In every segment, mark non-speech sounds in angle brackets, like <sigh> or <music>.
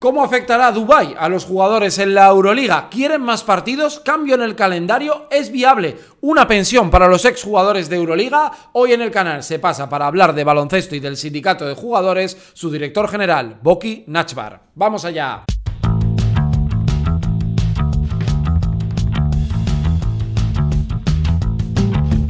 ¿Cómo afectará Dubái a los jugadores en la Euroliga? ¿Quieren más partidos? ¿Cambio en el calendario? ¿Es viable una pensión para los exjugadores de Euroliga? Hoy en el canal se pasa para hablar de baloncesto y del sindicato de jugadores su director general, Boki Nachbar. ¡Vamos allá!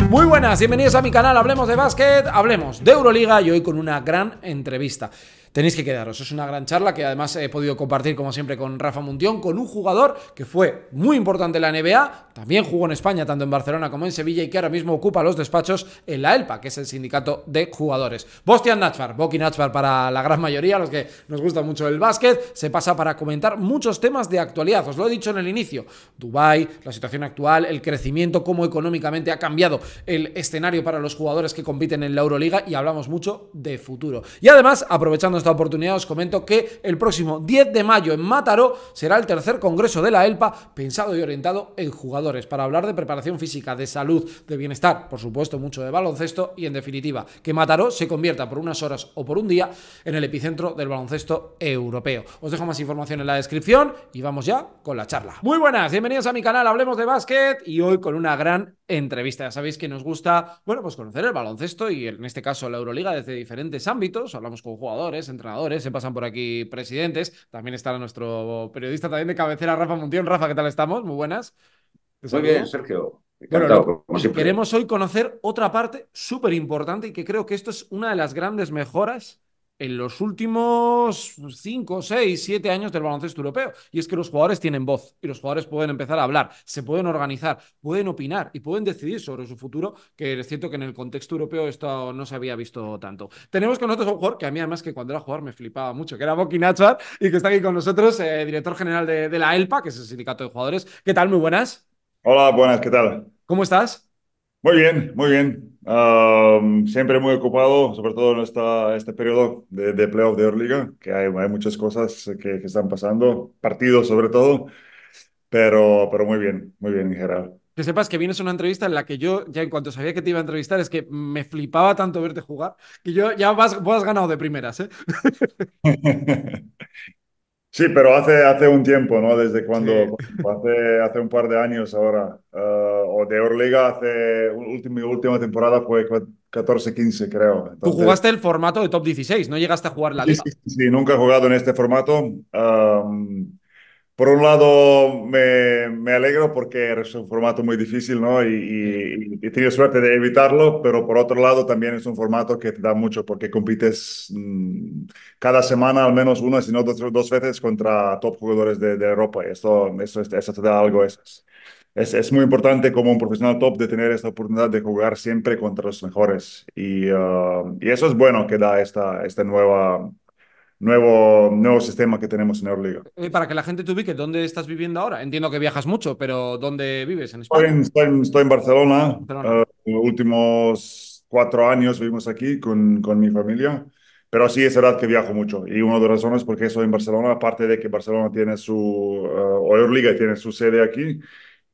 Muy buenas, bienvenidos a mi canal Hablemos de Básquet, hablemos de Euroliga y hoy con una gran entrevista. Tenéis que quedaros. Es una gran charla que además he podido compartir, como siempre, con Rafa Muntión, con un jugador que fue muy importante en la NBA, también jugó en España, tanto en Barcelona como en Sevilla, y que ahora mismo ocupa los despachos en la ELPA, que es el sindicato de jugadores. Bostian Nachvar, Boki Nachvar para la gran mayoría, los que nos gusta mucho el básquet, se pasa para comentar muchos temas de actualidad. Os lo he dicho en el inicio: Dubai, la situación actual, el crecimiento, cómo económicamente ha cambiado el escenario para los jugadores que compiten en la Euroliga, y hablamos mucho de futuro. Y además, aprovechando esta oportunidad, os comento que el próximo 10 de mayo en Mataró será el tercer congreso de la ELPA pensado y orientado en jugadores para hablar de preparación física, de salud, de bienestar, por supuesto mucho de baloncesto y en definitiva que Mataró se convierta por unas horas o por un día en el epicentro del baloncesto europeo. Os dejo más información en la descripción y vamos ya con la charla. Muy buenas, bienvenidos a mi canal Hablemos de Básquet y hoy con una gran entrevista. Ya sabéis que nos gusta, bueno, pues conocer el baloncesto y en este caso la Euroliga desde diferentes ámbitos. Hablamos con jugadores, entrenadores, se pasan por aquí presidentes. También está nuestro periodista también de cabecera, Rafa Montión. Rafa, ¿qué tal estamos? Muy buenas. Muy bien, Sergio. Encantado, bueno, queremos hoy conocer otra parte súper importante y que creo que esto es una de las grandes mejoras en los últimos 5, 6, 7 años del baloncesto europeo. Y es que los jugadores tienen voz y los jugadores pueden empezar a hablar, se pueden organizar, pueden opinar y pueden decidir sobre su futuro, que es cierto que en el contexto europeo esto no se había visto tanto. Tenemos con nosotros a un jugador que a mí además que cuando era jugador me flipaba mucho, que era Boki Nachar y que está aquí con nosotros, eh, director general de, de la ELPA, que es el sindicato de jugadores. ¿Qué tal? Muy buenas. Hola, buenas, ¿qué tal? ¿Cómo estás? Muy bien, muy bien. siempre muy ocupado, sobre todo en esta, este periodo de, playoff de Euroliga, que hay, hay muchas cosas que, están pasando, partidos sobre todo, pero, pero muy bien, muy bien en general. Que sepas que vienes a una entrevista en la que yo, ya en cuanto sabía que te iba a entrevistar, es que me flipaba tanto verte jugar, que yo ya vas, vos has ganado de primeras, ¿eh? <laughs> Sí, pero hace, hace un tiempo, ¿no? Desde cuando, hace, hace un par de años ahora, eh, o de Euroliga, hace mi última temporada fue 14-15, creo. Tú jugaste el formato de top 16, no llegaste a jugar la liga. Sí, nunca he jugado en este formato por un lado me, me, alegro porque es un formato muy difícil, ¿no? Y, y, tenido suerte de evitarlo, pero por otro lado también es un formato que te da mucho porque compites mm, cada semana al menos una, si no dos, dos veces contra top jugadores de, Europa. Y esto, eso, eso te da algo. es, es, muy importante como un profesional top de tener esta oportunidad de jugar siempre contra los mejores. Y, ah, y eso es bueno que da esta, esta nueva nuevo, nuevo sistema que tenemos en Euroliga. para que la gente te ubique, ¿dónde estás viviendo ahora? Entiendo que viajas mucho, pero ¿dónde vives en España? Estoy en, Barcelona. Ah, los últimos cuatro años vivimos aquí con, mi familia. Pero sí, es verdad que viajo mucho. Y una de las razones por qué estoy en Barcelona, aparte de que Barcelona tiene su, uh, Euroliga tiene su sede aquí,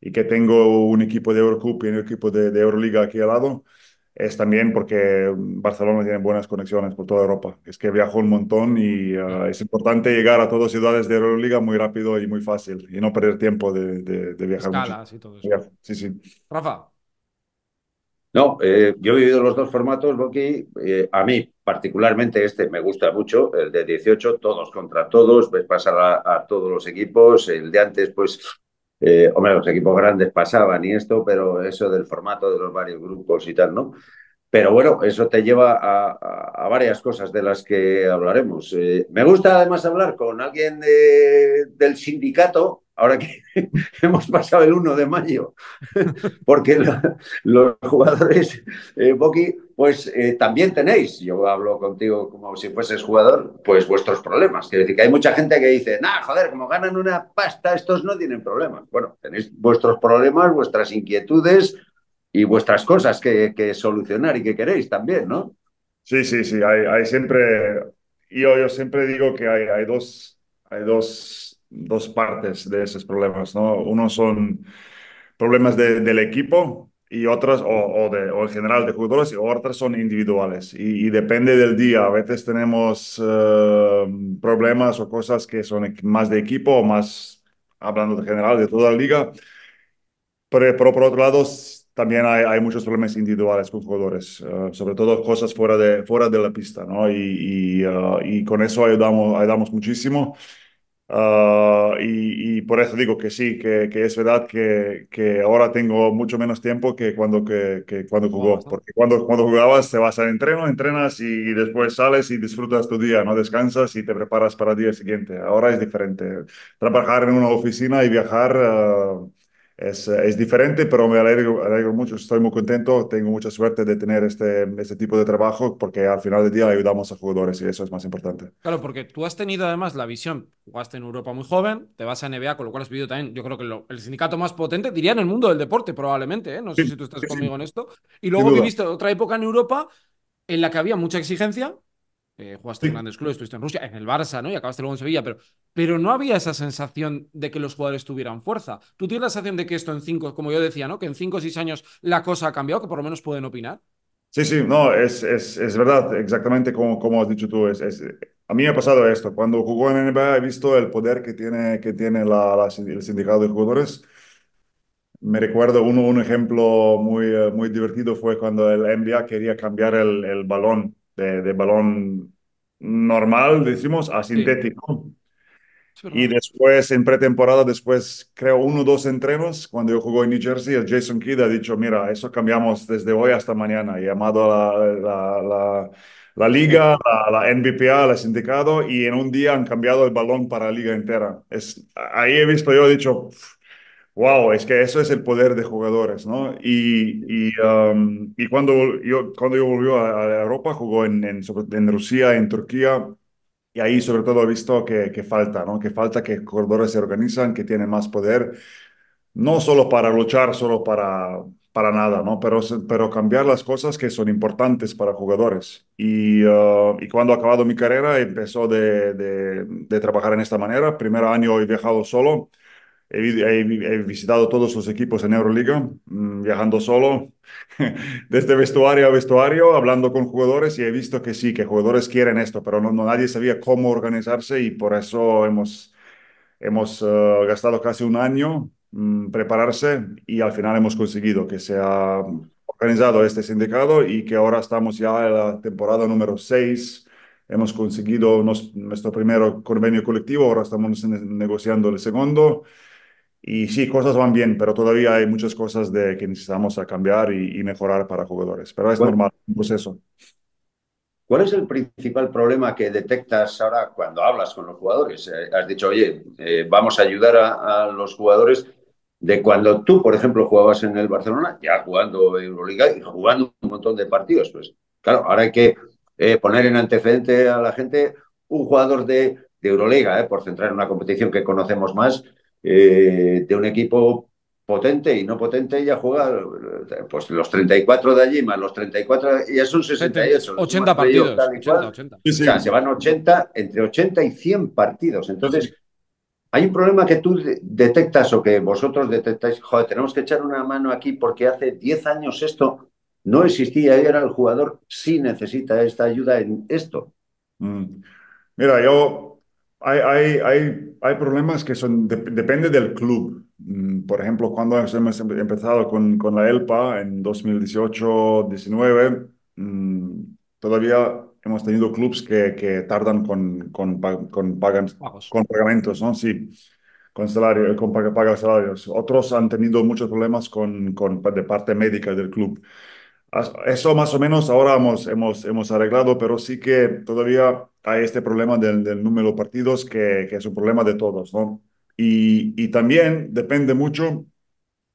y que tengo un equipo de Eurocup y un equipo de, de Euroliga aquí al lado, es también porque Barcelona tiene buenas conexiones por toda Europa. Es que viajo un montón y ah, es importante llegar a todas ciudades de Euroliga muy rápido y muy fácil y no perder tiempo de, viajar. Escalas y todo eso. Sí, sí. Rafa. No, eh, yo he vivido los dos formatos, Boqui. Eh, a mí, particularmente, este me gusta mucho, el de 18, todos contra todos, ves pasar a todos los equipos. El de antes, pues eh, hombre, los equipos grandes pasaban y esto, pero eso del formato de los varios grupos y tal, ¿no? Pero bueno, eso te lleva a, a, varias cosas de las que hablaremos. Eh, me gusta además hablar con alguien del sindicato ahora que <laughs> hemos pasado el 1 de mayo, <laughs> porque los jugadores, eh, Boki, pues eh, también tenéis, yo hablo contigo como si fueses jugador, pues vuestros problemas. Quiero decir que hay mucha gente que dice, no joder, como ganan una pasta, estos no tienen problemas. Bueno, tenéis vuestros problemas, vuestras inquietudes y vuestras cosas que, solucionar y que queréis también, ¿no? Sí, sí, sí, hay, siempre, yo, yo siempre digo que hay dos, hay dos dos partes de esos problemas, ¿no? Uno son problemas del equipo y otros o, o, de, o en general de jugadores, y otras son individuales. Y, depende del día. A veces tenemos eh, problemas o cosas que son más de equipo, o más hablando de general, de toda la liga. Pero, por otro lado, también hay, muchos problemas individuales con jugadores, eh, sobre todo cosas fuera de, fuera de la pista, ¿no? Y, y eh, con eso ayudamos, ayudamos muchísimo. Ah, y, por eso digo que sí, que, que es verdad que, que, ahora tengo mucho menos tiempo que cuando, que, que cuando jugó, porque cuando, cuando jugabas te vas al entreno, entrenas y después sales y disfrutas tu día, no descansas y te preparas para el día siguiente. Ahora es diferente. Trabajar en una oficina y viajar... Ah, es, eh, es, diferente, pero me alegro, mucho, estoy muy contento, tengo mucha suerte de tener este, este tipo de trabajo porque al final del día ayudamos a jugadores y eso es más importante. Claro, porque tú has tenido además la visión, jugaste en Europa muy joven, te vas a NBA, con lo cual has vivido también, yo creo que el sindicato más potente, diría en el mundo del deporte probablemente, ¿eh? no sé si tú estás conmigo en esto, y luego visto otra época en Europa en la que había mucha exigencia, eh, jugaste en grandes clubes, estuviste en Rusia, en el Barça, ¿no? Y acabaste luego en Sevilla, pero, pero no había esa sensación de que los jugadores tuvieran fuerza. ¿Tú tienes la sensación de que esto en cinco, como yo decía, ¿no? Que en cinco o seis años la cosa ha cambiado, que por lo menos pueden opinar? Sí, sí, no, es, es, es verdad, exactamente como, como has dicho tú. Es, a mí me ha pasado esto. Cuando jugó en NBA he visto el poder que tiene, que tiene el sindicato de jugadores. Me recuerdo un, un ejemplo muy, eh, muy divertido fue cuando el NBA quería cambiar el, el balón de, balón normal, decimos, a sintético. Y después, en pretemporada, después creo uno o dos entrenos, cuando yo jugué en New Jersey, el Jason Kidd ha dicho, mira, eso cambiamos desde hoy hasta mañana. Y llamado a la, la, la, la, liga, la, la NBPA, al sindicato, y en un día han cambiado el balón para la liga entera. Es, ahí he visto, yo he dicho, wow, es que eso es el poder de jugadores, ¿no? Y, y, um, y cuando yo, cuando yo volvió a, Europa, jugó en, en, Rusia, en Turquía, y ahí sobre todo he visto que, que falta, ¿no? Que falta que jugadores se organizan, que tienen más poder, no solo para luchar, solo para para nada, ¿no? Pero, pero cambiar las cosas que son importantes para jugadores. Y, uh, y cuando he acabado mi carrera, empezó de, de, de, trabajar en esta manera. Primer año he viajado solo, He, visitado todos los equipos en Euroliga, mm, viajando solo, <laughs> desde vestuario a vestuario, hablando con jugadores y he visto que sí, que jugadores quieren esto, pero no, nadie sabía cómo organizarse y por eso hemos, hemos eh, gastado casi un año mm, prepararse y al final hemos conseguido que se ha organizado este sindicato y que ahora estamos ya en la temporada número 6 hemos conseguido nuestro primer convenio colectivo, ahora estamos negociando el segundo y sí, cosas van bien, pero todavía hay muchas cosas de, que necesitamos cambiar y, mejorar para jugadores. Pero es normal, pues eso. ¿Cuál es el principal problema que detectas ahora cuando hablas con los jugadores? Eh, has dicho, oye, eh, vamos a ayudar a, los jugadores de cuando tú, por ejemplo, jugabas en el Barcelona, ya jugando Euroliga y jugando un montón de partidos. Pues claro, ahora hay que eh, poner en antecedente a la gente un jugador de, de Euroliga, por centrar en una competición que conocemos más eh, de un equipo potente y no potente ella juega eh, pues los 34 de allí más los 34 ya son 68 80 partidos 80, O sea, se van 80 entre 80 y 100 partidos entonces hay un problema que tú detectas o que vosotros detectáis joder tenemos que echar una mano aquí porque hace 10 años esto no existía y ahora el jugador sí necesita esta ayuda en esto mm. mira yo hay, hay, hay, problemas que son, depende del club. Mm, por ejemplo, cuando hemos em-, empezado con, con la ELPA en 2018-19, mm, todavía hemos tenido clubs que, que tardan con, con, con, pagan, con pagamentos, ¿no? Sí, con, salarios con paga salarios. Otros han tenido muchos problemas con, con, de parte médica del club. Eso más o menos ahora hemos, hemos, hemos arreglado, pero sí que todavía hay este problema del, del número de partidos que, es un problema de todos, ¿no? Y, también depende mucho,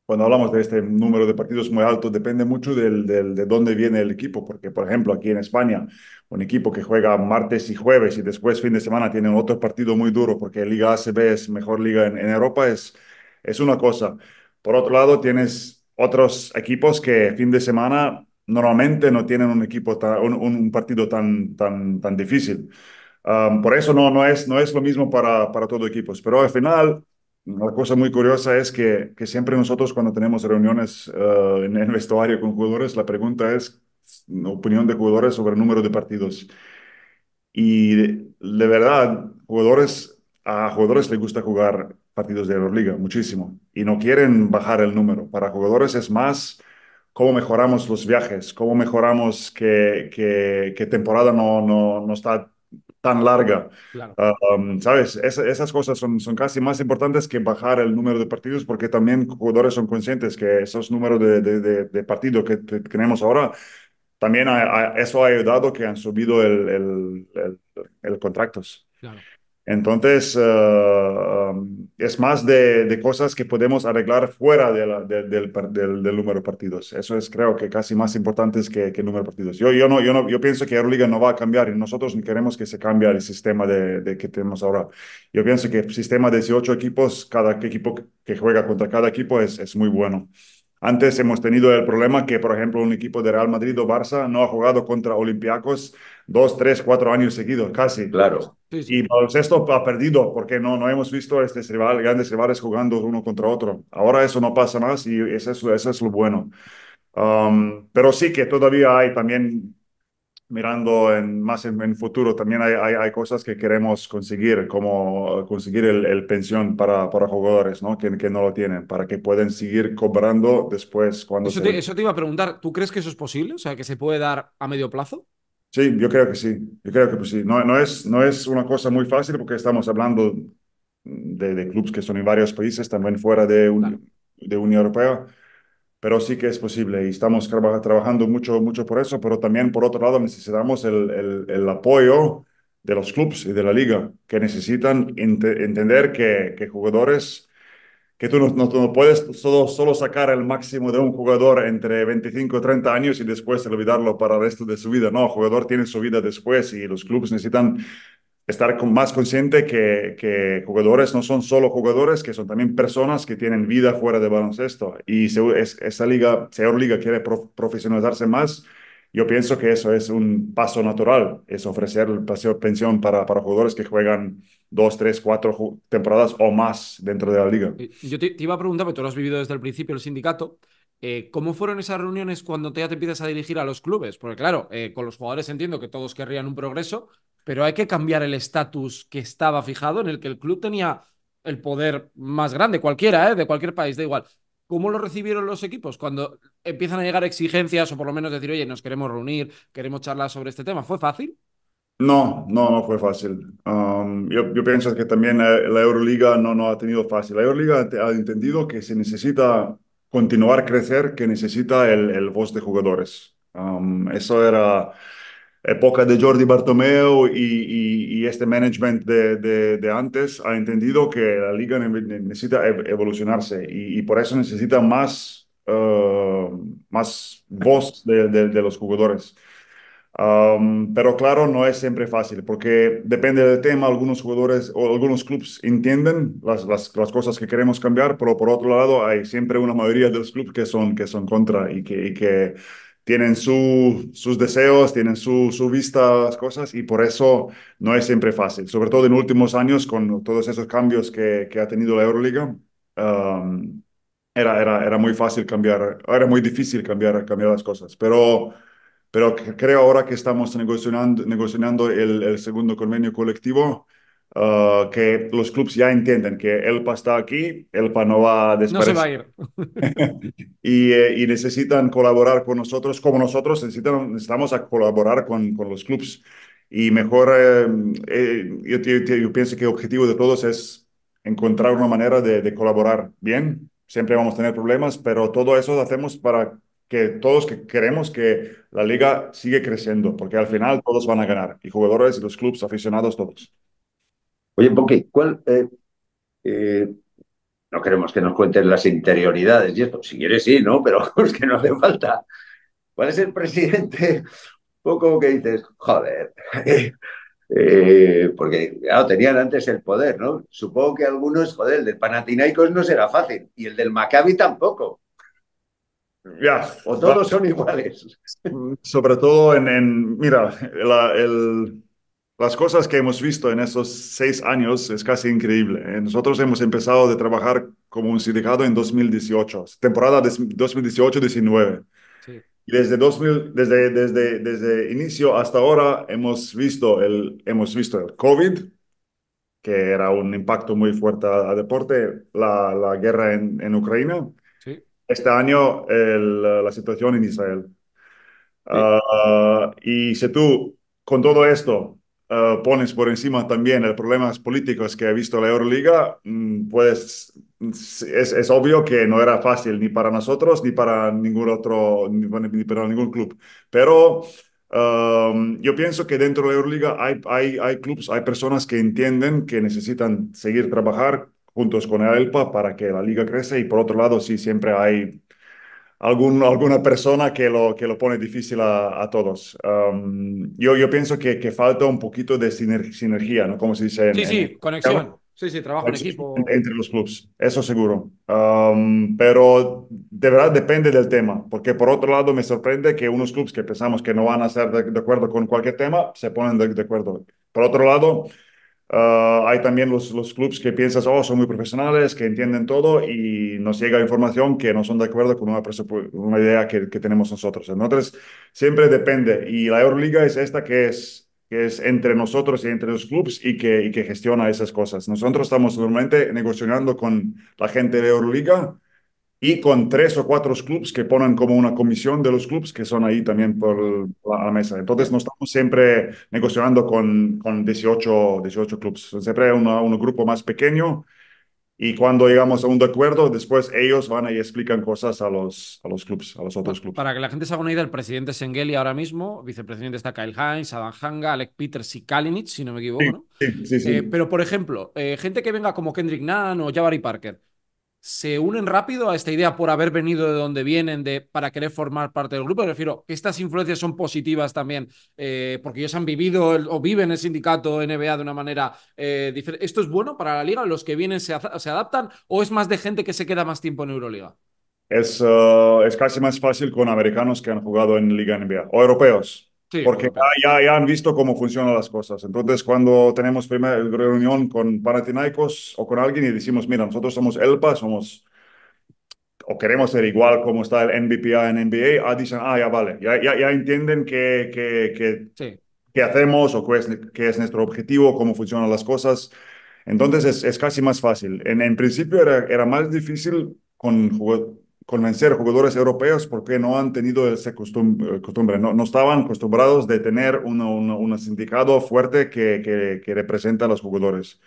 cuando hablamos de este número de partidos muy alto, depende mucho del, del, de dónde viene el equipo, porque por ejemplo aquí en España, un equipo que juega martes y jueves y después fin de semana tiene otro partido muy duro, porque Liga ACB es mejor liga en, en Europa, es, es una cosa. Por otro lado, tienes otros equipos que fin de semana normalmente no tienen un equipo, un, partido tan, tan, tan difícil. por eso no, no, es, no es lo mismo para, para los equipos. Pero al final, la cosa muy curiosa es que, siempre nosotros cuando tenemos reuniones eh, en el vestuario con jugadores, la pregunta es opinión de jugadores sobre el número de partidos. Y de, verdad, jugadores, a jugadores les gusta jugar partidos de Euroliga, muchísimo. Y no quieren bajar el número. Para jugadores es más cómo mejoramos los viajes, cómo mejoramos que, que, temporada no, no, no, está tan larga. Ah, um, ¿Sabes? esas cosas son, son casi más importantes que bajar el número de partidos porque también jugadores son conscientes que esos números de, de, partidos que, tenemos ahora, también eso ha ayudado que han subido el, el, el, contratos. Claro. Entonces, eh, um, es más de, de, cosas que podemos arreglar fuera de la, del, del, número de partidos. Eso es, creo que casi más importante que, que el número de partidos. Yo, yo, no, yo, no, yo pienso que Euroliga no va a cambiar y nosotros ni queremos que se cambie el sistema de, que tenemos ahora. Yo pienso que el sistema de 18 equipos, cada equipo que juega contra cada equipo es, es muy bueno. Antes hemos tenido el problema que, por ejemplo, un equipo de Real Madrid o Barça no ha jugado contra Olympiacos dos, tres, cuatro años seguidos, casi. Claro. Sí, Y ha perdido porque no, no hemos visto este rival, grandes rivales jugando uno contra otro. Ahora eso no pasa más y eso es, eso es lo bueno. Um, pero sí que todavía hay también mirando en, más en, el futuro, también hay, cosas que queremos conseguir, como conseguir el, pensión para, para jugadores ¿no? Que, no lo tienen, para que puedan seguir cobrando después cuando... Eso, te, eso te iba a preguntar, ¿tú crees que eso es posible? O sea, que se puede dar a medio plazo. Sí, yo creo que sí, yo creo que pues sí. No, es, no es una cosa muy fácil porque estamos hablando de, de clubes que son en varios países, también fuera de, un, de Unión Europea pero sí que es posible y estamos trabajando mucho, mucho por eso, pero también por otro lado necesitamos el, el, apoyo de los clubes y de la liga, que necesitan entender que, jugadores, que tú no, no, puedes solo, solo sacar el máximo de un jugador entre 25 o 30 años y después olvidarlo para el resto de su vida. No, el jugador tiene su vida después y los clubes necesitan estar más consciente que, que, jugadores no son solo jugadores, que son también personas que tienen vida fuera de baloncesto. Y si esa liga, si Liga quiere profesionalizarse más, yo pienso que eso es un paso natural, es ofrecer paseo pensión para, para jugadores que juegan dos, tres, cuatro temporadas o más dentro de la liga. Eh, yo te, iba a preguntar, porque tú lo has vivido desde el principio el sindicato, eh, ¿Cómo fueron esas reuniones cuando ya te empiezas a dirigir a los clubes? Porque claro, eh, con los jugadores entiendo que todos querrían un progreso, pero hay que cambiar el estatus que estaba fijado, en el que el club tenía el poder más grande, cualquiera, ¿eh? de cualquier país, da igual. ¿Cómo lo recibieron los equipos? Cuando empiezan a llegar exigencias o por lo menos decir, oye, nos queremos reunir, queremos charlar sobre este tema, ¿fue fácil? No, no, no fue fácil. Um, yo, pienso que también la, Euroliga no, no ha tenido fácil. La Euroliga ha entendido que se necesita continuar crecer, que necesita el, voz de jugadores. Um, eso era época de Jordi Bartomeu y, este management de, antes ha entendido que la liga necesita evolucionarse y, por eso necesita más, uh, más voz de, los jugadores. Um, pero claro, no es siempre fácil porque depende del tema, algunos jugadores o algunos clubes entienden las, las, cosas que queremos cambiar, pero por otro lado hay siempre una mayoría de los clubes que son, que son contra y que... Y que tienen sus deseos, tienen su, su vista las cosas y por eso no es siempre fácil, sobre todo en últimos años con todos esos cambios que, ha tenido la Euroliga. Um, era, era, muy fácil cambiar, era muy difícil cambiar, cambiar las cosas, pero, pero creo ahora que estamos negociando, negociando el segundo convenio colectivo, Ah, que los clubes ya entiendan que Elpa está aquí, Elpa no va a desaparecer. No se va a ir. <laughs> Eh, y, necesitan colaborar con nosotros, como nosotros necesitan, necesitamos a colaborar con, con los clubes. Y mejor, eh, eh, yo, pienso que el objetivo de todos es encontrar una manera de, colaborar bien. Siempre vamos a tener problemas, pero todo eso lo hacemos para que todos que queremos que la liga siga creciendo, porque al final todos van a ganar, y jugadores, y los clubes, aficionados, todos. Oye, porque ¿cuál? Eh, eh, no queremos que nos cuenten las interioridades y esto, si quieres sí, ¿no? Pero <laughs> es pues, que no hace falta. ¿Cuál es el presidente? Un <laughs> poco que dices, joder, <laughs> eh, porque claro, tenían antes el poder, ¿no? Supongo que algunos, joder, el del Panathinaikos no será fácil y el del Maccabi tampoco. Ya, o todos son iguales. Sobre todo en, mira, el, las cosas que hemos visto en estos seis años es casi increíble. ¿eh? Nosotros hemos empezado a trabajar como un sindicato en 2018, temporada 2018-19. Y desde, 2000, desde, desde, desde inicio hasta ahora hemos visto, el, hemos visto el COVID, que era un impacto muy fuerte al deporte, la, guerra en, en Ucrania. Este año el, la situación en Israel. Ah, y si tú, con todo esto, eh, pones por encima también los problemas políticos que ha visto la Euroliga, pues es, obvio que no era fácil ni para nosotros ni para ningún otro, ni, para ningún club. Pero em, yo pienso que dentro de la Euroliga hay, hay, hay clubes, hay personas que entienden que necesitan seguir trabajar juntos con el ELPA para que la liga crece y por otro lado sí siempre hay alguna alguna persona que lo, que lo pone difícil a, todos. Um, yo, yo pienso que, que, falta un poquito de sinergia, ¿no? Como se dice. sí, sí, conexión. sí, sí, trabajo en equipo. Entre los clubes, eso seguro. Um, pero de verdad depende del tema, porque por otro lado me sorprende que unos clubes que pensamos que no van a ser de, acuerdo con cualquier tema se ponen de acuerdo. Por otro lado, Ah, hay también los, los clubes que piensas, oh, son muy profesionales, que entienden todo y nos llega información que no son de acuerdo con una, una idea que, que, tenemos nosotros. Entonces, siempre depende. Y la Euroliga es esta que es, que es entre nosotros y entre los clubes y que, y que gestiona esas cosas. Nosotros estamos normalmente negociando con la gente de Euroliga y con tres o cuatro clubes que ponen como una comisión de los clubes que son ahí también por la, mesa. Entonces, no estamos siempre negociando con, con 18, 18 clubes, siempre hay un grupo más pequeño. Y cuando llegamos a un acuerdo, después ellos van y explican cosas a los, a los clubes, a los otros clubes. Para que la gente se haga una idea, el presidente Sengeli ahora mismo, vicepresidente está Kyle Hines, Adam Hanga, Alec Peters y Kalinic, si no me equivoco. ¿no? sí, sí, eh, pero, por ejemplo, eh, gente que venga como Kendrick Nunn o Jabari Parker, se unen rápido a esta idea por haber venido de donde vienen, de, para querer formar parte del grupo. Me refiero, estas influencias son positivas también, eh, porque ellos han vivido o viven el sindicato NBA de una manera eh, diferente. ¿Esto es bueno para la liga? ¿Los que vienen se, adaptan? ¿O es más de gente que se queda más tiempo en Euroliga? Es, uh, es casi más fácil con americanos que han jugado en Liga NBA o europeos porque ya, ya, han visto cómo funcionan las cosas. Entonces, cuando tenemos primera reunión con Panathinaikos o con alguien y decimos, mira, nosotros somos ELPA, somos o queremos ser igual como está el NBPA en NBA, ah, dicen, ah, ya vale, ya, ya, ya entienden que, que, que, qué hacemos o qué es, qué es nuestro objetivo, cómo funcionan las cosas. Entonces, es, es casi más fácil. En, en principio era, era más difícil con jugadores convencer jugadores europeos porque no han tenido esa eh, costumbre, no, estaban acostumbrados de tener un, sindicato fuerte que, que, representa a los jugadores.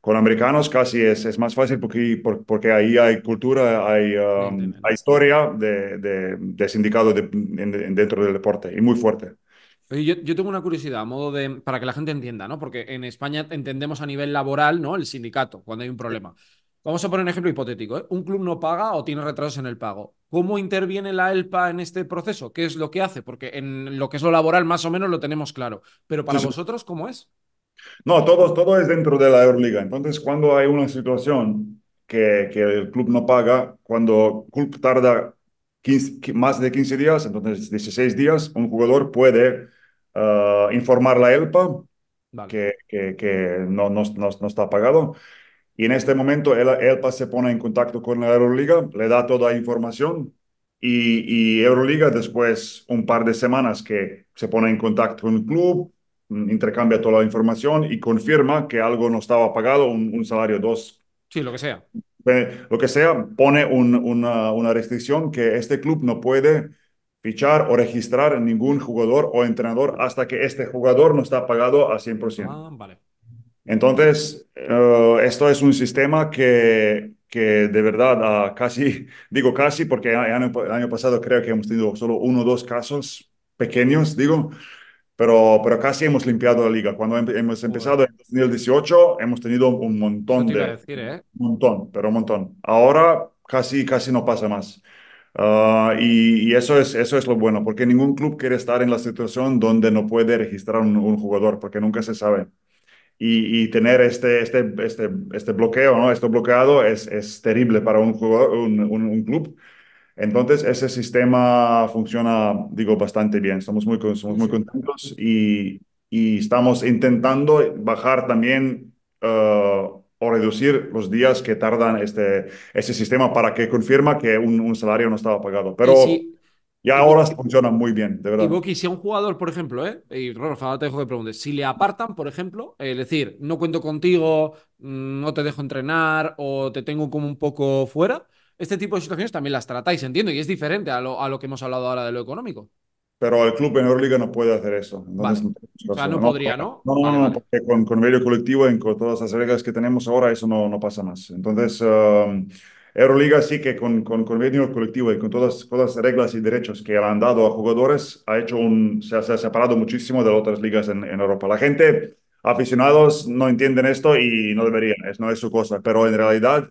Con americanos casi es, más fácil porque, ahí hay cultura, hay, um, historia de, sindicato dentro del deporte y muy fuerte. Yo, tengo una curiosidad, a modo de, para que la gente entienda, ¿no? Porque en España entendemos a nivel laboral, ¿no? El sindicato, cuando hay un problema. Vamos a poner un ejemplo hipotético. ¿eh? Un club no paga o tiene retrasos en el pago. ¿Cómo interviene la ELPA en este proceso? ¿Qué es lo que hace? Porque en lo que es lo laboral más o menos lo tenemos claro. Pero para vosotros, ¿cómo es? No, todo, todo es dentro de la Euroliga. Entonces, cuando hay una situación que, que el club no paga, cuando el club tarda más de 15 días, entonces 16 días, un jugador puede ah, informar la ELPA que, que, no, no, no está pagado. Y en este momento el, ELPA se pone en contacto con la Euroliga, le da toda la información y, Euroliga después un par de semanas que se pone en contacto con el club, mm, intercambia toda la información y confirma que algo no estaba pagado, un, salario dos Sí, lo que sea. Eh, lo que sea, pone una, restricción que este club no puede fichar o registrar ningún jugador o entrenador hasta que este jugador no está pagado al 100%. Ah, vale. Entonces, eh, esto es un sistema que, que de verdad ah, casi, <laughs> digo casi porque el año, pasado creo que hemos tenido solo uno o dos casos pequeños, digo, pero, pero casi hemos limpiado la liga. Cuando hemos empezado en 2018 hemos tenido un montón de... Decir, ¿eh? montón, pero un montón. Ahora casi, casi no pasa más. Ah, y, eso, es, eso es lo bueno, porque ningún club quiere estar en la situación donde no puede registrar un jugador, porque nunca se sabe y, tener este, este, este, este bloqueo, ¿no? Esto bloqueado es, es terrible para un, jugador, un, club. Entonces, ese sistema funciona, digo, bastante bien. Estamos muy, muy contentos y, y estamos intentando bajar también uh, o reducir los días que tardan este, ese sistema para que confirma que un, salario no estaba pagado. Pero... Y ahora funciona muy bien, de verdad. Y Boki, si a un jugador, por ejemplo, ¿eh? y Rafa, te dejo que preguntes, si le apartan, por ejemplo, eh, es decir, no cuento contigo, mm, no te dejo entrenar o te tengo como un poco fuera, este tipo de situaciones también las tratáis, entiendo, y es diferente a lo, que hemos hablado ahora de lo económico. Pero el club en Euroliga no puede hacer eso. o sea, no, podría, ¿no? No, no, porque con, medio colectivo, en, con todas las reglas que tenemos ahora, eso no, no pasa más. Entonces, um, Euroliga sí que con, con convenio colectivo y con todas, todas las reglas y derechos que le han dado a jugadores, ha hecho un, se, ha, separado muchísimo de las otras ligas en, Europa. La gente, aficionados, no entienden esto y no deberían, es, no es su cosa, pero en realidad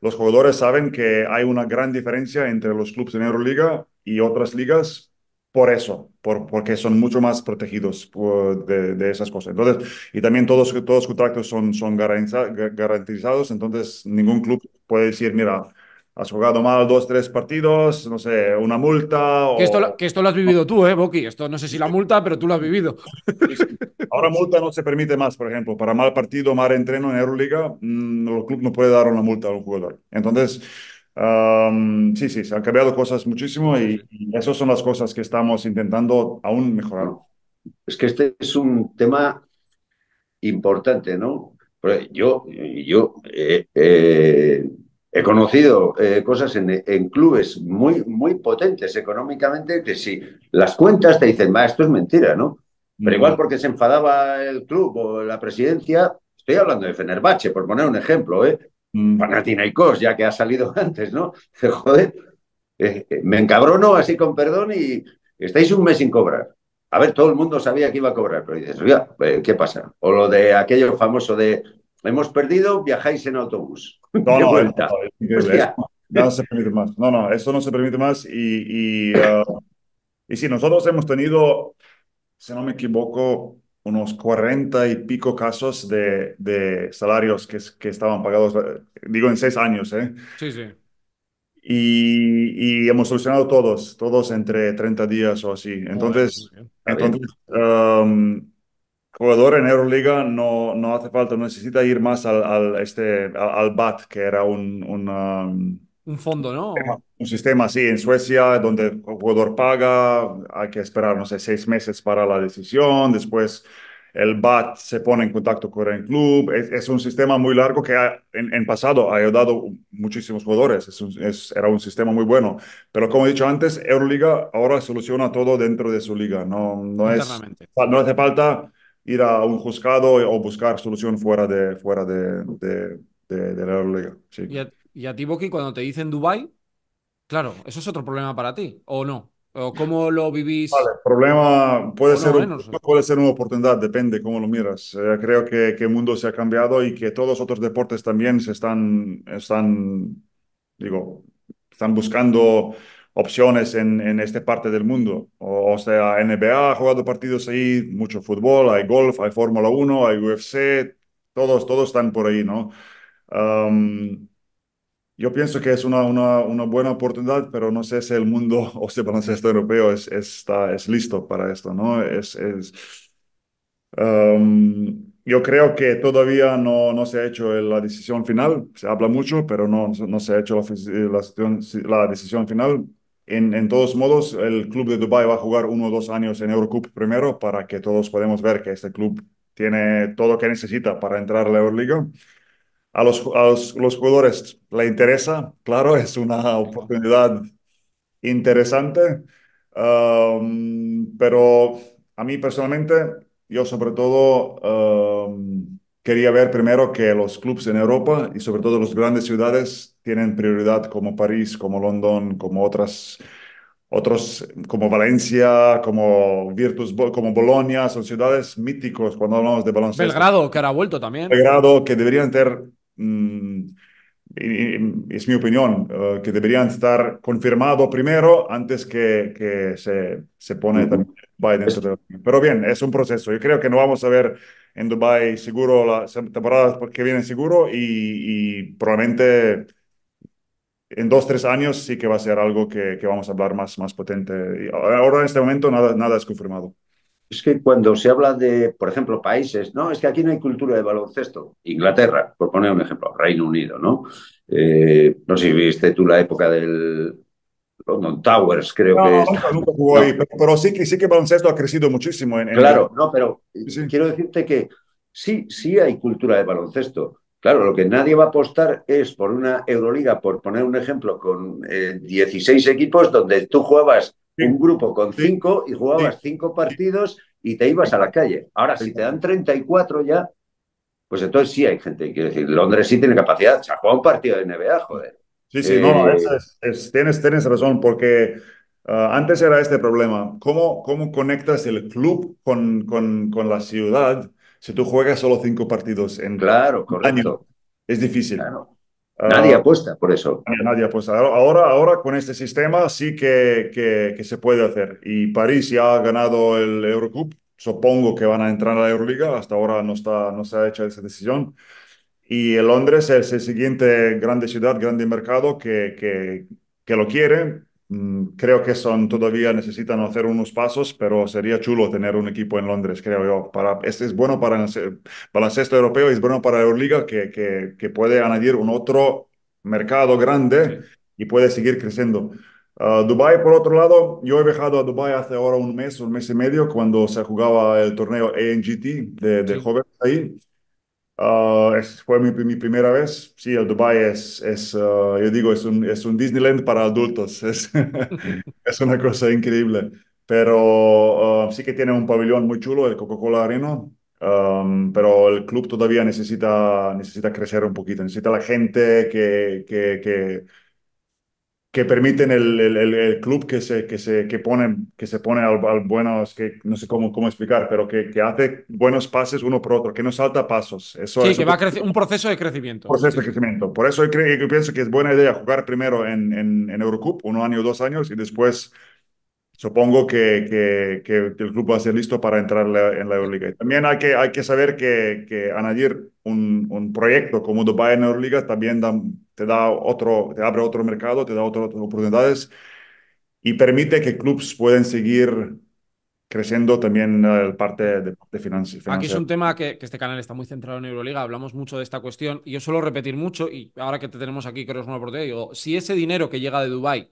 los jugadores saben que hay una gran diferencia entre los clubes en Euroliga y otras ligas por eso, por, porque son mucho más protegidos uh, de, esas cosas. Entonces, y también todos, todos los contratos son, son garantizados, entonces ningún club puede decir, mira, has jugado mal dos, tres partidos, no sé, una multa. O... Que, esto, que esto lo has vivido tú, ¿eh, Boki? Esto no sé si la multa, pero tú lo has vivido. Ahora multa no se permite más, por ejemplo, para mal partido, mal entreno en Euroliga, mm, el club no puede dar una multa a un jugador. Entonces sí, sí, se han cambiado cosas muchísimo y, esas son las cosas que estamos intentando aún mejorar. Es que este es un tema importante, ¿no? yo yo eh, eh, he conocido eh, cosas en, clubes muy, muy potentes económicamente que si las cuentas te dicen, va, esto es mentira, ¿no? Pero igual porque se enfadaba el club o la presidencia, estoy hablando de Fenerbahce, por poner un ejemplo, ¿eh? y mm, cos ya que ha salido <laughs> antes, ¿no? <laughs> Joder, eh, eh, me encabrono así con perdón y estáis un mes sin cobrar. A ver, todo el mundo sabía que iba a cobrar, pero dices, ya, eh, ¿qué pasa? O lo de aquello famoso de, hemos perdido, viajáis en autobús. <laughs> No, no, no, se permite más. No, no, eso no se permite más. Y, y, ah, y sí, nosotros hemos tenido, si no me equivoco, unos cuarenta y pico casos de, salarios que, que, estaban pagados, eh, digo, en seis años, ¿eh? Sí, sí. Y, hemos solucionado todos, todos entre 30 días o así. Entonces, entonces um, jugador en Euroliga no, no hace falta, no necesita ir más al, este, al, BAT, que era un, un fondo, ¿no? Un sistema así en Suecia donde el jugador paga, hay que esperar, no sé, seis meses para la decisión, después el BAT se pone en contacto con el club, es, un sistema muy largo que en, pasado ha ayudado muchísimos jugadores, es era un sistema muy bueno, pero como he dicho antes, Euroliga ahora soluciona todo dentro de su liga, no, no, es, no hace falta ir a un juzgado o buscar solución fuera de, fuera de, de, la Euroliga. Sí. Y a ti, Boqui, cuando te dicen Dubai, claro, eso es otro problema para ti, ¿o no? ¿O cómo lo vivís? problema puede, ser, puede ser una oportunidad, depende cómo lo miras. Eh, creo que, el mundo se ha cambiado y que todos otros deportes también se están, están digo, están buscando opciones en, en esta parte del mundo. O, sea, NBA ha jugado partidos ahí, mucho fútbol, hay golf, hay Fórmula 1, hay UFC, todos, todos están por ahí, ¿no? yo pienso que es una, una, buena oportunidad, pero no sé si el mundo <laughs> o si el baloncesto europeo es, está, es listo para esto, ¿no? Es, es yo creo que todavía no, no se ha hecho la decisión final, se habla mucho, pero no, no se ha hecho la, decisión final. En, en, todos modos, el club de Dubái va a jugar uno o dos años en Eurocup primero para que todos podamos ver que este club tiene todo lo que necesita para entrar a la Euroliga a los, a jugadores le interesa, claro, es una oportunidad interesante, um, pero a mí personalmente, yo sobre todo um, quería ver primero que los clubes en Europa y sobre todo las grandes ciudades tienen prioridad como París, como Londres como otras otros como Valencia, como Virtus, como Bolonia, son ciudades míticos cuando hablamos de baloncesto. Belgrado, que ahora ha vuelto también. Belgrado, que deberían tener Mm, es mi opinión, eh, que deberían estar confirmados primero antes que, que se, se, pone también Pero bien, es un proceso. Yo creo que no vamos a ver en Dubai seguro la temporada que viene seguro y, y probablemente en dos, tres años sí que va a ser algo que, que vamos a hablar más, más potente. Ahora en este momento nada, nada es confirmado. Es que cuando se habla de, por ejemplo, países, no, es que aquí no hay cultura de baloncesto. Inglaterra, por poner un ejemplo, Reino Unido, ¿no? Eh, no sé si viste tú la época del London Towers, creo que No, nunca jugó ahí, <laughs> pero, sí, que, sí que baloncesto ha crecido muchísimo. En, claro, no, pero quiero decirte que sí, sí hay cultura de baloncesto. Claro, lo que nadie va a apostar es por una Euroliga, por poner un ejemplo, con 16 eh, equipos donde tú jugabas un grupo con cinco y jugabas cinco partidos y te ibas a la calle. Ahora, si te dan 34 ya, pues entonces sí hay gente. Quiero decir, Londres sí tiene capacidad. O sea, un partido de NBA, joder. Sí, sí, eh, tienes, tienes razón, porque ah, antes era este problema. ¿Cómo, cómo conectas el club con, con, la ciudad si tú juegas solo cinco partidos en claro, correcto. año? Es difícil. Ah, nadie apuesta por eso. Nadie apuesta. Ahora, ahora con este sistema sí que, que, se puede hacer. Y París ya ha ganado el Eurocup. Supongo que van a entrar a la Euroliga. Hasta ahora no, está, no se ha hecho esa decisión. Y Londres es el siguiente grande ciudad, grande mercado que, que, que lo quiere. Mm, creo que son todavía necesitan hacer unos pasos, pero sería chulo tener un equipo en Londres, creo yo. Para, es, es bueno para el sexto europeo, es bueno para la Euroliga que, que, puede añadir un otro mercado grande y puede seguir creciendo. Ah, Dubai, por otro lado, yo he viajado a Dubai hace ahora un mes, un mes y medio, cuando se jugaba el torneo ANGT de, de jóvenes ahí. Ah, es, fue mi, primera vez. Sí, el Dubai es, es ah, yo digo, es un, es un Disneyland para adultos. <laughs> Es, es una cosa increíble. Pero ah, sí que tiene un pabellón muy chulo, el Coca-Cola Arena. pero el club todavía necesita, necesita crecer un poquito, necesita la gente que, que que permiten el, club que se, que se, que se pone al, buenos, que no sé cómo, cómo explicar, pero que, hace buenos pases uno por otro, que no salta pasos. Eso, sí, que va a crecer, un proceso de crecimiento. Proceso de crecimiento. Por eso yo, pienso que es buena idea jugar primero en, en, en Eurocup, uno año o dos años, y después supongo que, el club va a ser listo para entrar en la Euroliga. también hay que, hay que saber que, que añadir un, proyecto como Dubai en Euroliga también te, da otro, te abre otro mercado, te da otras oportunidades y permite que clubes pueden seguir creciendo también la parte de, de Aquí es un tema que, este canal está muy centrado en Euroliga, hablamos mucho de esta cuestión y yo suelo repetir mucho y ahora que te tenemos aquí creo que es una oportunidad, digo, si ese dinero que llega de Dubai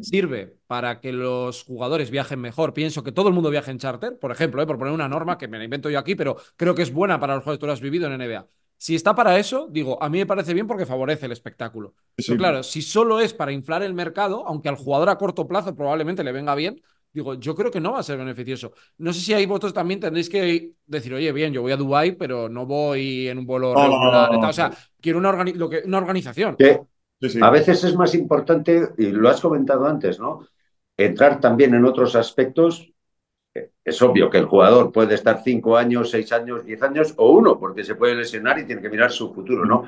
Sirve para que los jugadores viajen mejor. Pienso que todo el mundo viaje en charter, por ejemplo, ¿eh? por poner una norma que me la invento yo aquí, pero creo que es buena para los jugadores que tú has vivido en NBA. Si está para eso, digo, a mí me parece bien porque favorece el espectáculo. claro, si solo es para inflar el mercado, aunque al jugador a corto plazo probablemente le venga bien, digo, yo creo que no va a ser beneficioso. No sé si ahí vosotros también tendréis que decir, oye, bien, yo voy a Dubai, pero no voy en un vuelo regular. O sea, quiero una, una organización. ¿Qué? A veces es más importante, y lo has comentado antes, ¿no? Entrar también en otros aspectos. Eh, es obvio que el jugador puede estar cinco años, seis años, diez años o uno, porque se puede lesionar y tiene que mirar su futuro, ¿no?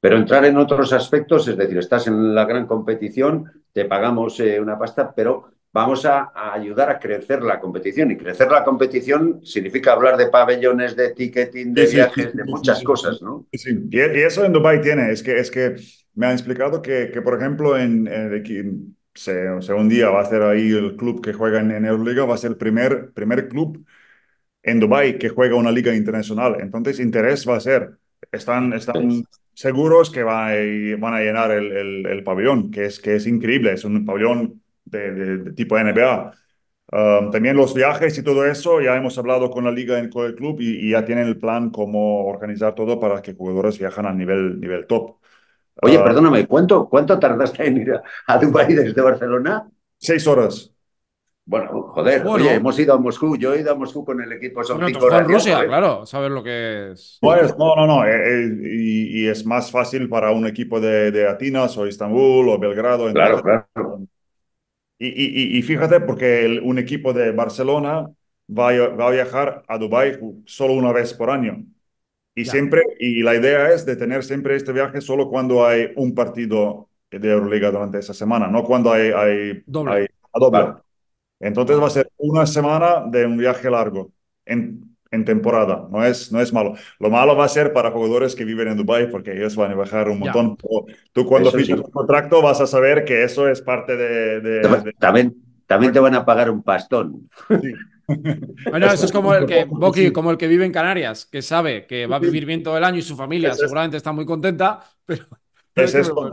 Pero entrar en otros aspectos, es decir, estás en la gran competición, te pagamos eh, una pasta, pero vamos a, ayudar a crecer la competición. Y crecer la competición significa hablar de pabellones, de ticketing, de viajes, de muchas cosas, ¿no? Y, eso en Dubai tiene, es que, es que me han explicado que, que por ejemplo, en, en se, un día va a ser ahí el club que juega en, Euroliga, va a ser el primer, primer club en Dubai que juega una liga internacional. Entonces, interés va a ser. Están, están seguros que va van a llenar el, el, el pabellón, que es, que es increíble. Es un pabellón de, tipo NBA. Um, también los viajes y todo eso, ya hemos hablado con la liga, en, el club y, ya tienen el plan cómo organizar todo para que jugadores viajan a nivel, nivel top. Oye, uh, perdóname, ¿cuánto, ¿cuánto tardaste en ir a, tu país desde Barcelona? Seis horas. Bueno, joder, hemos ido a Moscú, yo he ido a Moscú con el equipo soviético. claro, saber lo que es. Pues, no, no, no, eh, eh, y, es más fácil para un equipo de, de Atenas o Estambul o Belgrado. Claro, claro. Y, fíjate, porque un equipo de Barcelona va a, viajar a Dubái solo una vez por año. Y, siempre, y la idea es de tener siempre este viaje solo cuando hay un partido de Euroliga durante esa semana, no cuando hay, hay, a doble. Entonces va a ser una semana de un viaje largo. En, en temporada. No es, no es malo. Lo malo va a ser para jugadores que viven en Dubái porque ellos van a bajar un montón. Tú cuando eso un contrato vas a saber que eso es parte de... también, te van a pagar un pastón. <laughs> Bueno, eso es como el que como el que vive en Canarias, que sabe que va a vivir bien todo el año y su familia seguramente está muy contenta, pero es esto,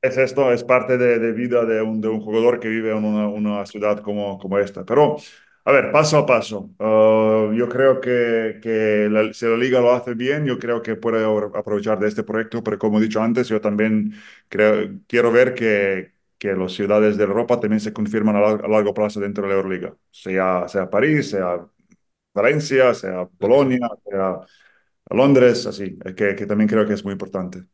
es esto, es parte de, vida de un, de un, jugador que vive en una, ciudad como, como esta. Pero a ver, paso a paso. Ah, yo creo que, que si la liga lo hace bien, yo creo que puede aprovechar de este proyecto, pero como he dicho antes, yo también creo, quiero ver que, que las ciudades de Europa también se confirman a, largo plazo dentro de la Euroliga, sea, sea París, sea Valencia, sea Polonia, sea Londres, así, que, que también creo que es muy importante.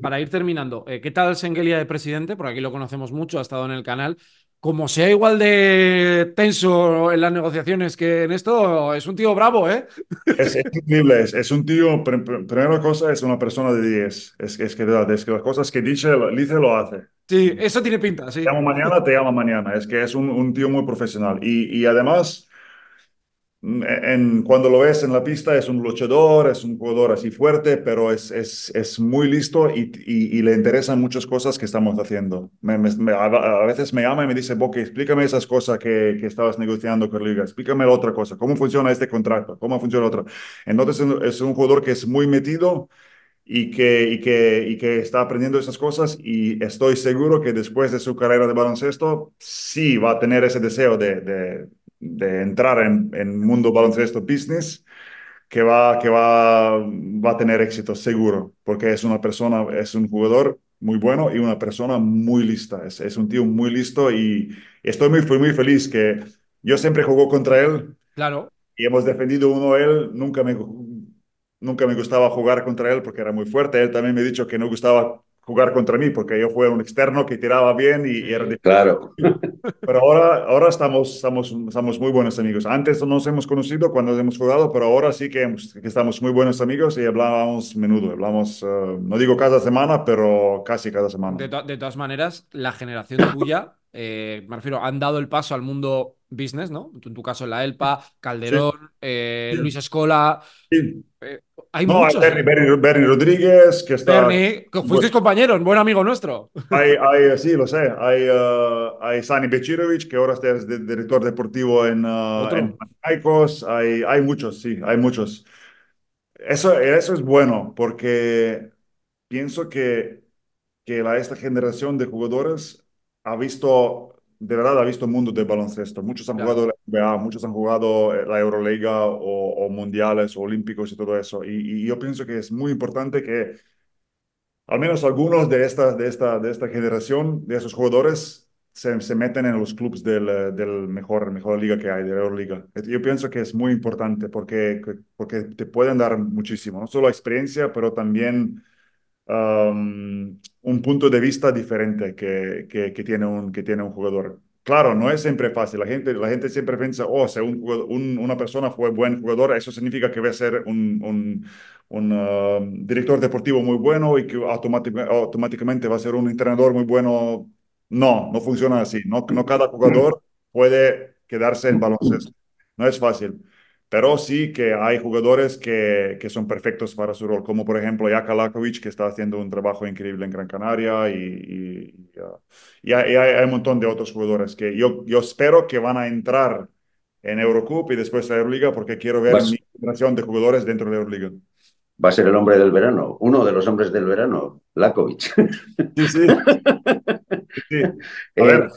para, ir terminando, eh, ¿qué tal Sengelia de presidente? Por aquí lo conocemos mucho, ha estado en el canal como sea igual de tenso en las negociaciones que en esto, es un tío bravo, ¿eh? Es, increíble, es, un tío, primera cosa, es una persona de 10, es, es, que, es que las cosas que dice, dice lo hace. Sí, eso tiene pinta, sí. Te mañana, te llamo mañana, es que es un, tío muy profesional y, y además Mm, e, en, cuando lo ves en la pista es un luchador, es un jugador así fuerte, pero es, es, es muy listo y, y, le interesan muchas cosas que estamos haciendo. a veces me llama y me dice, Boque, explícame esas cosas que, que estabas negociando con Liga, explícame la otra cosa, cómo funciona este contrato, cómo funciona otra. Entonces es un jugador que es muy metido. Y que, y que, y que está aprendiendo esas cosas y estoy seguro que después de su carrera de baloncesto, sí va a tener ese deseo de de entrar en, en mundo baloncesto business que va, que va, va a tener éxito seguro, porque es una persona, es un jugador muy bueno y una persona muy lista. Es, un tío muy listo y estoy muy, muy feliz que yo siempre jugó contra él. Claro. Y hemos defendido uno él. Nunca me, nunca me gustaba jugar contra él porque era muy fuerte. Él también me ha dicho que no gustaba jugar contra mí porque yo fui un externo que tiraba bien y, era difícil. Claro. <laughs> pero ahora, ahora estamos, estamos, estamos muy buenos amigos. Antes no nos hemos conocido cuando hemos jugado, pero ahora sí que, estamos muy buenos amigos y hablábamos menudo. Hablamos, eh, no digo cada semana, pero casi cada semana. De, de todas maneras, la generación tuya eh, me refiero, han dado el paso al mundo business, ¿no? En tu caso, la ELPA, Calderón, eh, Luis Escola. Sí. Eh, hay muchos. Bernie, Rodríguez, que está. Bernie, fuisteis compañeros, buen amigo nuestro. sí, lo sé. Hay, Sani Bechirovich, que ahora es director deportivo en, Hay, hay muchos, sí, hay muchos. Eso, eso es bueno, porque pienso que, que la, esta generación de jugadores ha visto, de verdad ha visto el mundo del baloncesto. Muchos han jugado la NBA, muchos han jugado eh, la Euroliga o, Mundiales o Olímpicos y todo eso. Y, yo pienso que es muy importante que al menos algunos de esta, de esta, de esta generación, de esos jugadores, se, se, meten en los clubes del, eh, del, mejor, mejor liga que hay, de la Euroliga. Yo pienso que es muy importante porque, porque te pueden dar muchísimo, no solo experiencia, pero también un punto de vista diferente que, que, tiene, un, que tiene un jugador. Claro, no es siempre fácil. La gente, la gente siempre piensa, oh, si una persona fue buen jugador, eso significa que va a ser un, un, um, director deportivo muy bueno y que automáticamente va a ser un entrenador muy bueno. No, no funciona así. No, no cada mm. jugador puede quedarse en baloncesto. No es fácil. Pero sí que hay jugadores que, que son perfectos para su rol, como por ejemplo Jaka Lakovic, que está haciendo un trabajo increíble en Gran Canaria, y, uh, y, hay, hay, un montón de otros jugadores que yo, yo espero que van a entrar en Eurocup y después en la Euroliga, porque quiero ver la mi de jugadores dentro de la Euroliga. Va a ser el hombre del verano, uno de los hombres del verano, Lakovic. Sí, sí. <laughs> sí. A eh,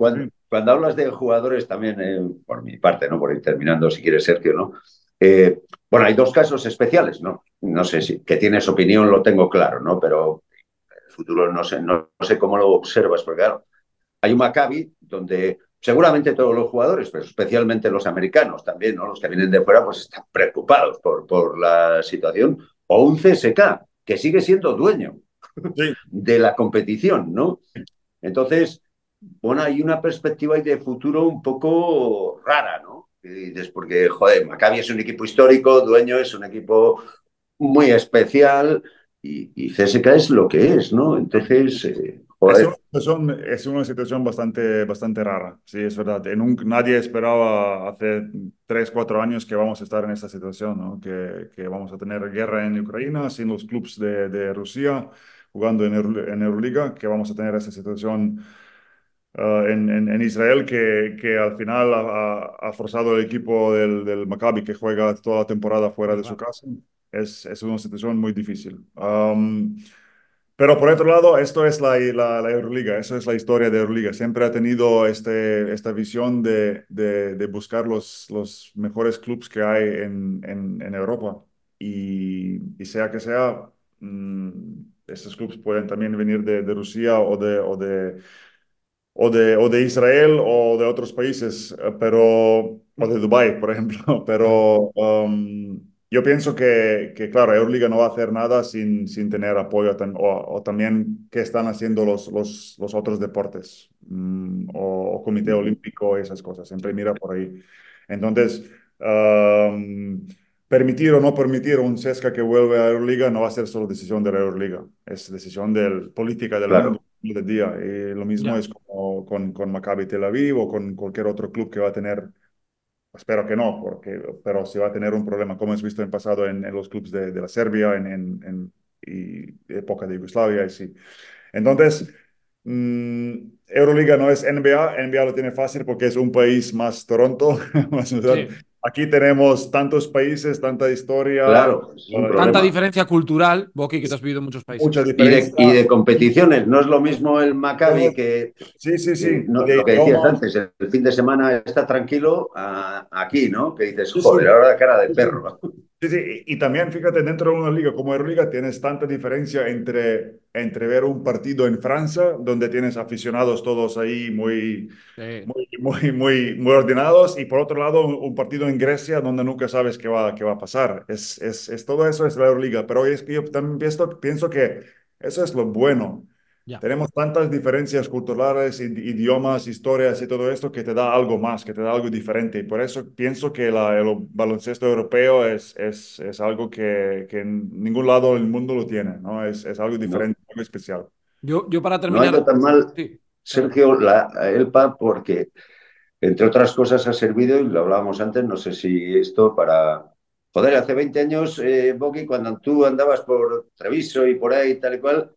ver, cuando hablas de jugadores también, eh, por mi parte, ¿no? Por ir terminando, si quieres, Sergio, ¿no? Eh, bueno, hay dos casos especiales, ¿no? No sé si que tienes opinión, lo tengo claro, ¿no? Pero el futuro no sé, no, sé cómo lo observas, porque claro, hay un Maccabi donde seguramente todos los jugadores, pero especialmente los americanos también, ¿no? Los que vienen de fuera, pues están preocupados por, por la situación. O un CSK, que sigue siendo dueño de la competición, ¿no? Entonces, bueno, hay una perspectiva de futuro un poco rara, ¿no? Y dices, porque, joder, Maccabi es un equipo histórico, dueño es un equipo muy especial y, y CSK es lo que es, ¿no? Entonces, eh, joder. Es, una situación bastante, bastante rara, sí, es verdad. En un, nadie esperaba hace 3, 4 años que vamos a estar en esta situación, ¿no? Que, vamos a tener guerra en Ucrania, sin los clubes de, Rusia jugando en, en Euroliga, que vamos a tener esa situación eh, en, en, Israel que, que al final ha, forzado el equipo del, del Maccabi que juega toda la temporada fuera de su casa. Es, es, una situación muy difícil. Um, pero por otro lado, esto es la, la, la, Euroliga, eso es la historia de Euroliga. Siempre ha tenido este, esta visión de, de, buscar los, los mejores clubes que hay en, en, Europa. Y, sea que sea, mmm, estos clubes pueden también venir de, de Rusia o de, o de, o de, o de Israel o de otros países, eh, pero, o de Dubái, por ejemplo, <laughs> pero um, yo pienso que, que, claro, Euroliga no va a hacer nada sin, sin tener apoyo o, también qué están haciendo los, los, los otros deportes mm, o, Comité Olímpico, esas cosas, siempre mira por ahí. Entonces, um, permitir o no permitir un CESCA que vuelve a Euroliga no va a ser solo decisión de la Euroliga, es decisión de política del la mundo de día. Eh, lo mismo es con, con Maccabi Tel Aviv o con cualquier otro club que va a tener, espero que no, porque, pero si va a tener un problema, como hemos visto en pasado en, los clubes de, de, la Serbia, en, en, en y época de Yugoslavia, y sí. Entonces, mm, Euroliga no es NBA, NBA lo tiene fácil porque es un país más Toronto, <laughs> más Aquí tenemos tantos países, tanta historia, tanta diferencia cultural, Boqui, que te has vivido en muchos países. Y, de, competiciones, no es lo mismo el Maccabi que. Sí, sí, sí. no, lo que decías antes, el fin de semana está tranquilo aquí, ¿no? Que dices, joder, ahora cara de perro. <laughs> y, también fíjate, dentro de una liga como Euroliga tienes tanta diferencia entre, entre ver un partido en Francia, donde tienes aficionados todos ahí muy, muy, muy, muy, muy, ordenados, y por otro lado un, partido en Grecia donde nunca sabes qué va, qué va a pasar. Es, es, todo eso es la Euroliga, pero es que yo también pienso que eso es lo bueno tenemos tantas diferencias culturales, idiomas, historias y todo esto que te da algo más, que te da algo diferente. Y por eso pienso que el baloncesto europeo es, es, es algo que, que, en ningún lado del mundo lo tiene, ¿no? Es, es algo diferente, algo especial. Yo, yo para terminar... Sergio, la, elpa porque entre otras cosas ha servido, y lo hablábamos antes, no sé si esto para... Joder, hace 20 años, eh, cuando tú andabas por Treviso y por ahí, tal y cual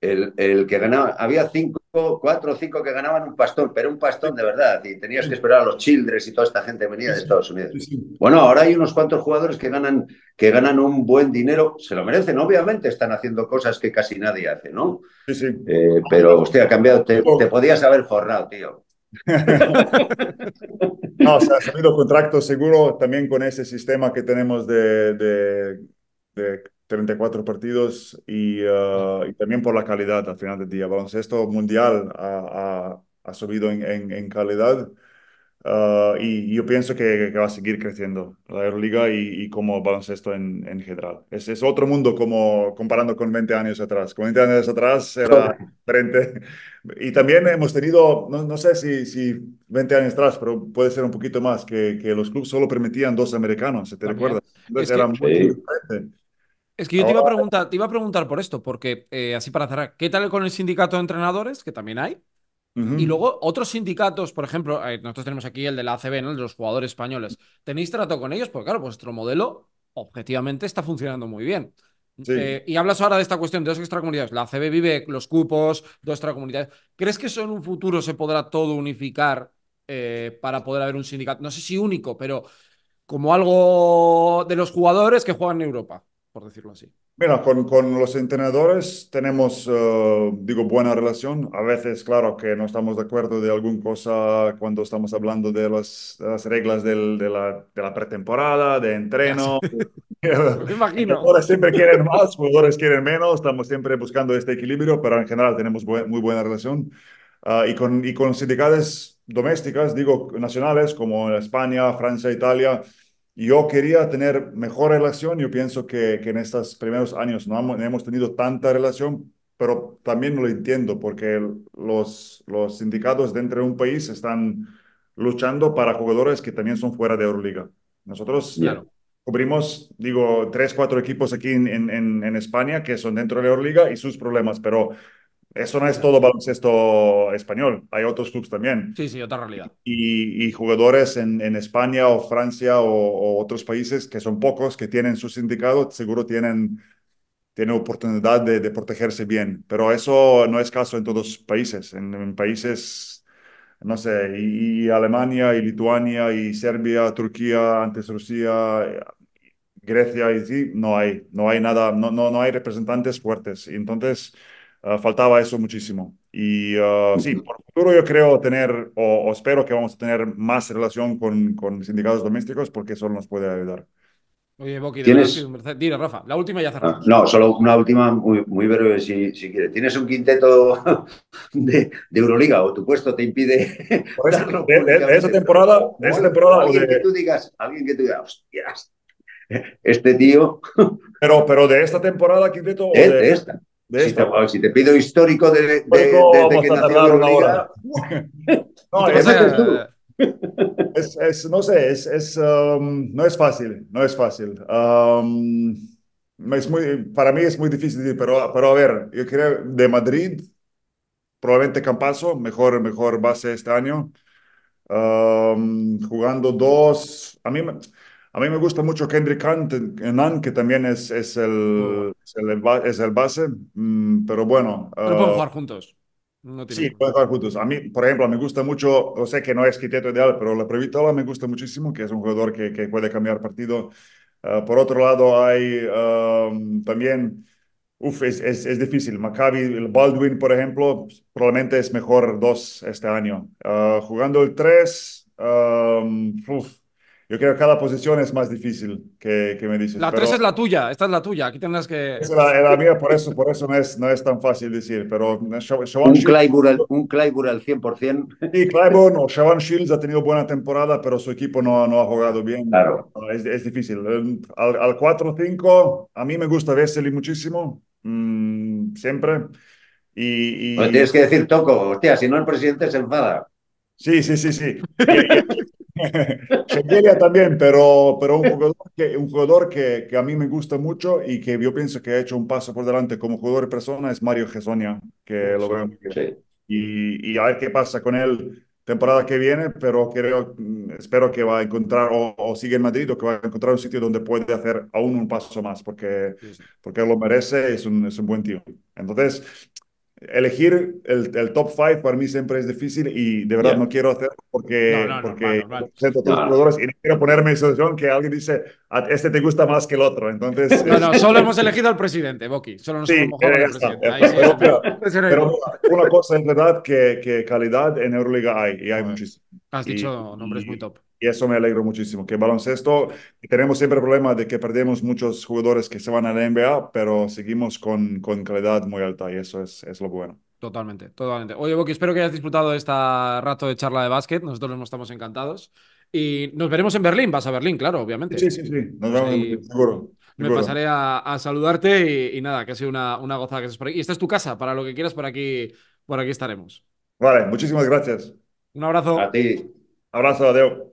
el, que ganaba, había cinco, cuatro o cinco que ganaban un pastón, pero un pastón de verdad, y tenías que esperar a los Childress y toda esta gente venía de Estados Unidos. Bueno, ahora hay unos cuantos jugadores que ganan, que ganan un buen dinero, se lo merecen, obviamente están haciendo cosas que casi nadie hace, ¿no? Sí, sí. Eh, pero, hostia, ha cambiado, te, podías haber forrado, tío. <laughs> no, se ha salido contrato seguro también con ese sistema que tenemos de 34 partidos ah, y, también por la calidad al final del día. Baloncesto mundial ha, subido en, calidad ah, y, yo pienso que, va a seguir creciendo la Euroliga y, y como baloncesto en, en general. Es, es, otro mundo como comparando con 20 años atrás. Con 20 años atrás era diferente. Y también hemos tenido, no, sé si, si 20 años atrás, pero puede ser un poquito más, que, que los clubes solo permitían dos americanos, ¿te, ¿te recuerdas? Entonces era muy diferente. Es que yo te iba a oh. preguntar, te iba a preguntar por esto, porque eh, así para cerrar, ¿qué tal con el sindicato de entrenadores? Que también hay. Y luego otros sindicatos, por ejemplo, eh, nosotros tenemos aquí el de la ACB, ¿no? de los jugadores españoles. ¿Tenéis trato con ellos? Porque claro, vuestro modelo objetivamente está funcionando muy bien. Eh, y hablas ahora de esta cuestión de dos extracomunidades. La ACB vive los cupos, dos extracomunidades. ¿Crees que eso en un futuro se podrá todo unificar para poder haber un sindicato? No sé si único, pero como algo de los jugadores que juegan en Europa por decirlo así? Mira, con, con los entrenadores tenemos, eh, digo, buena relación. A veces, claro, que no estamos de acuerdo de alguna cosa cuando estamos hablando de, las reglas del, de, la, de, la, pretemporada, de entreno. <laughs> Me imagino. Jugadores siempre quieren más, jugadores quieren menos. Estamos siempre buscando este equilibrio, pero en general tenemos muy buena relación. Ah, y, con, y con domésticas, digo, nacionales, como España, Francia, Italia, yo quería tener mejor relación, yo pienso que, que en estos primeros años no hemos, tenido tanta relación, pero también lo entiendo porque los, los sindicatos dentro de un país están luchando para jugadores que también son fuera de Euroliga. Nosotros cubrimos, digo, tres, cuatro equipos aquí en, en, en España que son dentro de Euroliga y sus problemas, pero eso no es todo baloncesto español, hay otros clubes también. Sí, sí, otra realidad. Y, jugadores en, España o Francia o, otros países que son pocos, que tienen su sindicato, seguro tienen, oportunidad de, protegerse bien. Pero eso no es caso en todos los países. En, países, no sé, y, Alemania, y Lituania, y Serbia, Turquía, antes Rusia, Grecia, y sí, no hay, no hay nada, no, no, no hay representantes fuertes. Y entonces Ah, faltaba eso muchísimo. Y ah, sí, por futuro yo creo tener, o, espero que vamos a tener más relación con, con sindicatos domésticos porque eso nos puede ayudar. Oye, Boqui, ¿Tienes... Dile, Rafa, la última ya cerramos. Ah, no, solo una última muy, muy breve, si, si quieres. ¿Tienes un quinteto <laughs> de, de, Euroliga o tu puesto te impide? <laughs> de, esa temporada, de esa temporada. Alguien que tú digas, alguien que tú digas, hostias, <laughs> este tío. Pero, pero de esta temporada, quinteto. de esta. Si te, si te pido histórico de, que nació hora <laughs> no, es, es, es, no sé, es, es um, no es fácil, no es fácil. Um, es muy, para mí es muy difícil, pero, pero a ver, yo creo de Madrid, probablemente Campazo, mejor, mejor base este año. Um, jugando dos, a mí a mí me gusta mucho Kendrick Nunn, que también es, es, el, es, el, base, mm, pero bueno. Pero pueden eh, jugar juntos. sí, pueden jugar juntos. A mí, por ejemplo, me gusta mucho, o sé que no es quiteto ideal, pero la Previtola me gusta muchísimo, que es un jugador que, que puede cambiar partido. Eh, por otro lado, hay em, también. Uf, es, es, difícil. Maccabi, el Baldwin, por ejemplo, probablemente es mejor dos este año. Eh, jugando el tres. Em, uf, yo creo que cada posición es más difícil que, que me dices. La 3 es la tuya, esta es la tuya, aquí tendrás que... Es la, mía, por eso, por eso no, es, no es tan fácil decir, pero... un, Clyburn, un al 100%. Sí, Clyburn no, Shawan Shields ha tenido buena temporada, pero su equipo no, no ha jugado bien. Claro. Es, es difícil. Al, al 4-5, a mí me gusta Vesely muchísimo, mm, siempre. Y, tienes que decir, Toco, hostia, si no el presidente se enfada. Sí, sí, sí, sí. Chequelia <laughs> también, pero, pero un jugador, que, un jugador que, que, a mí me gusta mucho y que yo pienso que ha hecho un paso por delante como jugador y persona es Mario Gesonia, que lo veo muy bien. Y, a ver qué pasa con él temporada que viene, pero creo, espero que va a encontrar o, sigue en Madrid o que va a encontrar un sitio donde puede hacer aún un paso más, porque, porque lo merece, es un, es un buen tío. Entonces, elegir el, el top 5 para mí siempre es difícil y de verdad no quiero hacerlo porque, no, porque siento y no quiero ponerme en situación que alguien dice este te gusta más que el otro. Entonces, no, no, <laughs> solo hemos elegido al presidente, Boki. Solo nos sí, hemos elegido al presidente. pero, <laughs> una cosa es verdad que, que calidad en Euroliga hay y hay muchísimo. Has dicho nombres muy top. Y eso me alegro muchísimo, que baloncesto, tenemos siempre el problema de que perdemos muchos jugadores que se van a la NBA, pero seguimos con, con calidad muy alta y eso es, es lo bueno. Totalmente, totalmente. Oye, Boqui, espero que hayas disfrutado este rato de charla de básquet. Nosotros nos estamos encantados. Y nos veremos en Berlín. Vas a Berlín, claro, obviamente. Sí, sí, sí. Nos vemos, seguro. Me pasaré a, saludarte y, nada, que ha sido una, una gozada que estés por aquí. Y esta es tu casa, para lo que quieras, por aquí, por aquí estaremos. Vale, muchísimas gracias. Un abrazo. A ti. Abrazo, adiós.